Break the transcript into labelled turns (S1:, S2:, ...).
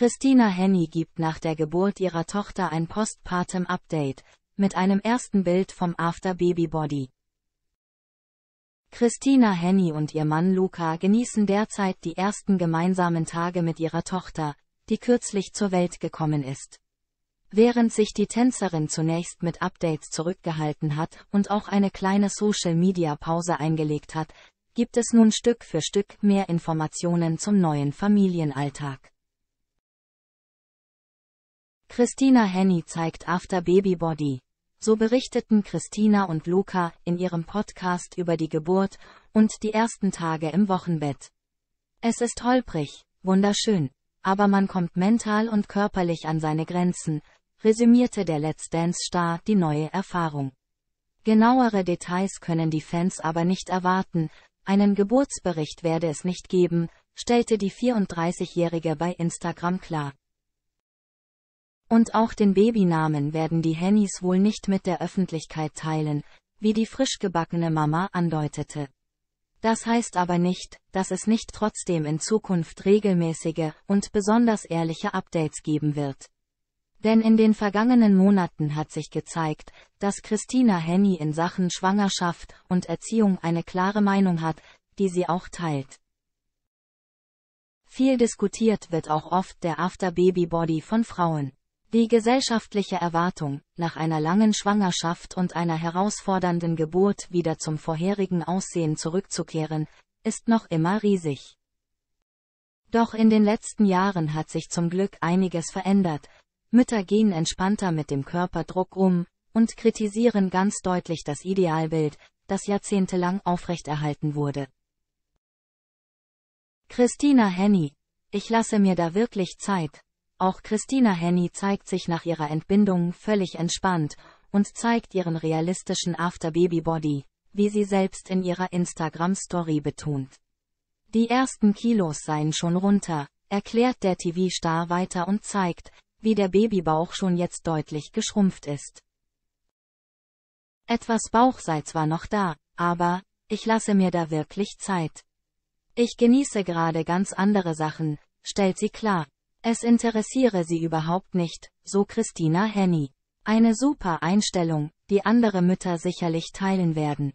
S1: Christina Henny gibt nach der Geburt ihrer Tochter ein Postpartum-Update, mit einem ersten Bild vom After Baby Body. Christina Henny und ihr Mann Luca genießen derzeit die ersten gemeinsamen Tage mit ihrer Tochter, die kürzlich zur Welt gekommen ist. Während sich die Tänzerin zunächst mit Updates zurückgehalten hat und auch eine kleine Social-Media-Pause eingelegt hat, gibt es nun Stück für Stück mehr Informationen zum neuen Familienalltag. Christina Henny zeigt After Baby Body. So berichteten Christina und Luca in ihrem Podcast über die Geburt und die ersten Tage im Wochenbett. Es ist holprig, wunderschön, aber man kommt mental und körperlich an seine Grenzen, resümierte der Let's Dance Star die neue Erfahrung. Genauere Details können die Fans aber nicht erwarten, einen Geburtsbericht werde es nicht geben, stellte die 34-Jährige bei Instagram klar. Und auch den Babynamen werden die Hennys wohl nicht mit der Öffentlichkeit teilen, wie die frischgebackene Mama andeutete. Das heißt aber nicht, dass es nicht trotzdem in Zukunft regelmäßige und besonders ehrliche Updates geben wird. Denn in den vergangenen Monaten hat sich gezeigt, dass Christina Henny in Sachen Schwangerschaft und Erziehung eine klare Meinung hat, die sie auch teilt. Viel diskutiert wird auch oft der After-Baby-Body von Frauen. Die gesellschaftliche Erwartung, nach einer langen Schwangerschaft und einer herausfordernden Geburt wieder zum vorherigen Aussehen zurückzukehren, ist noch immer riesig. Doch in den letzten Jahren hat sich zum Glück einiges verändert, Mütter gehen entspannter mit dem Körperdruck um und kritisieren ganz deutlich das Idealbild, das jahrzehntelang aufrechterhalten wurde. Christina Henny, ich lasse mir da wirklich Zeit, auch Christina Henny zeigt sich nach ihrer Entbindung völlig entspannt und zeigt ihren realistischen After-Baby-Body, wie sie selbst in ihrer Instagram-Story betont. Die ersten Kilos seien schon runter, erklärt der TV-Star weiter und zeigt, wie der Babybauch schon jetzt deutlich geschrumpft ist. Etwas Bauch sei zwar noch da, aber, ich lasse mir da wirklich Zeit. Ich genieße gerade ganz andere Sachen, stellt sie klar, es interessiere sie überhaupt nicht, so Christina Henny. Eine super Einstellung, die andere Mütter sicherlich teilen werden.